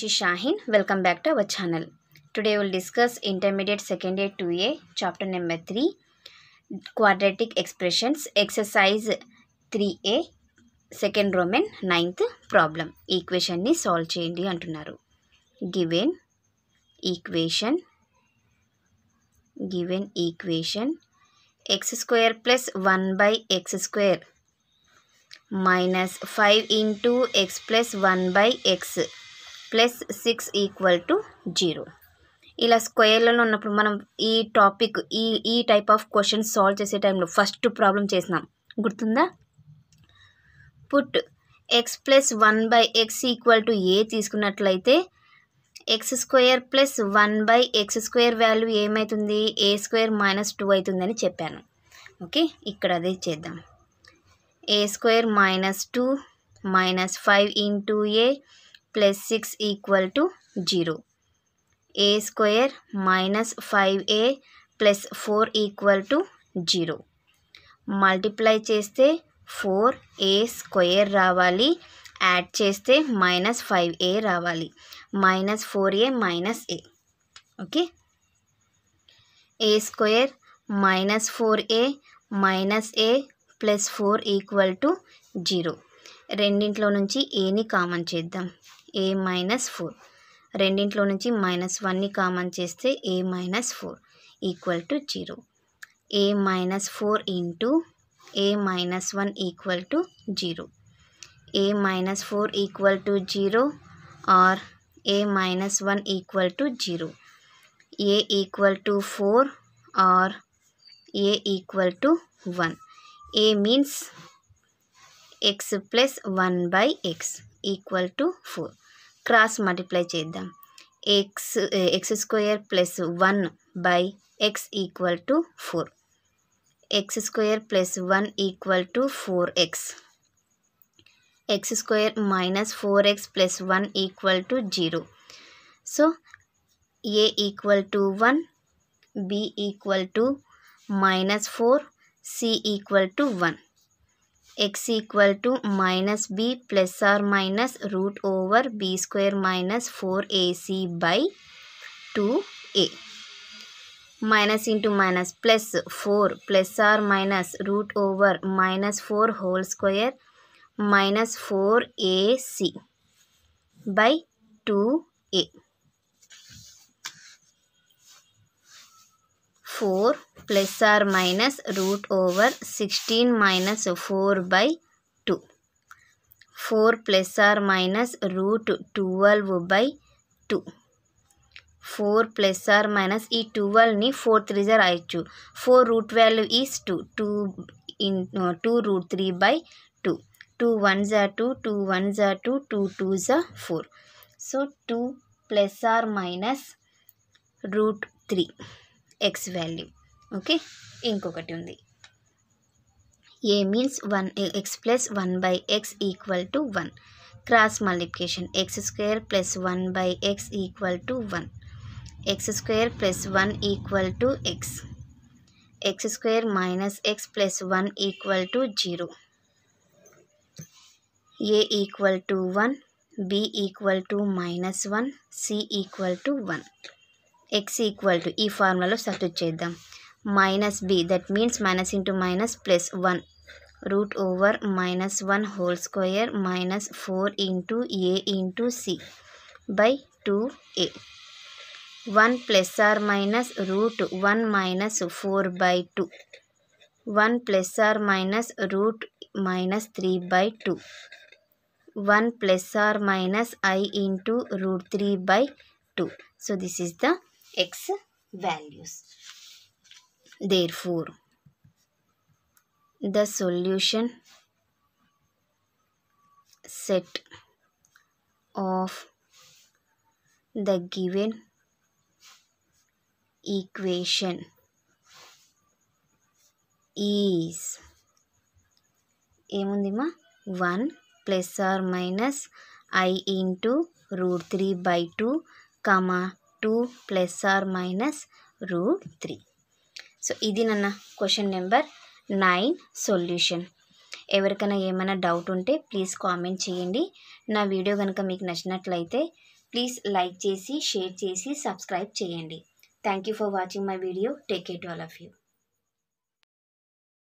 This is Shahin. Welcome back to our channel. Today we'll discuss Intermediate Second Year 2A, Chapter Number 3, Quadratic Expressions, Exercise 3A, Second Roman Ninth Problem. Equation ni solve చేయండి అంటున్నారు Given equation, given equation, x square plus 1 by x square minus 5 into x plus 1 by x plus six equal to zero ఇలా స్క్వేర్లలో ఉన్నప్పుడు మనం ఈ topic ఈ ఈ type of question solve చేసే టైంలో ఫస్ట్ ప్రాబ్లం చేసినాం గుర్తుందా put x plus one by x equal to a తీసుకున్నట్లయితే x square plus one by x square value ఏమవుతుంది ఏ స్క్వేర్ మైనస్ టూ అవుతుందని చెప్పాను ఓకే ఇక్కడ అదే చేద్దాం a square minus two minus five into a plus six equal to zero a square minus five a plus four equal to zero multiply చేస్తే four a square రావాలి add చేస్తే minus five a రావాలి minus four a minus a okay a square minus four a minus a plus four equal to zero రెండింట్లో నుంచి ఏని common చేద్దాం ఏ minus four రెండింట్లో నుంచి minus వన్ని కామన్ చేస్తే a minus four equal to zero a minus four into a minus one equal to zero a minus four equal to zero or a minus one equal to zero a equal to four or a equal to one a means x plus one by x equal to four cross multiply चाहे x x square plus one by x equal to four x square plus one equal to four x x square minus four x plus one equal to zero so equal to one B equal to minus four C equal to one x equal to minus b plus or minus root over b square minus 4ac by 2a. Minus into minus plus 4 plus or minus root over minus 4 whole square minus 4ac by 2a. Four plus or minus root over sixteen minus four by two four plus or minus root twelve by two four plus or minus four three जार आयचु four root value is two two in two root three by two two one जा two two one जा two two two जा four so two plus or minus root three x value okay ఇంకొకటి ఉంది a means one X plus one by x equal to one cross multiplication x square plus one by x equal to one x square plus one equal to x x square minus x plus one equal to zero a equal to one b equal to minus 1 c equal to 1 x equal to ఈ ఫార్ములాలో substitute చేద్దాం minus B that means minus into minus plus one root over minus one whole square minus four into a into C by two a one plus or minus root one minus four by two one plus or minus root minus three by two one plus or minus i into root three by two so this is the x values. Therefore, the solution set of the given equation is ఏముందిమా one plus or minus i into root three by two comma two plus or minus root three so ఇది నన్న question number nine solution ఎవరికైనా ఏమైనా doubt ఉంటే please comment చేయండి నా video కనుక మీకు నచ్చినట్లయితే ప్లీజ్ లైక్ చేసి షేర్ చేసి సబ్స్క్రైబ్ చేయండి thank you for watching my video take care to all of you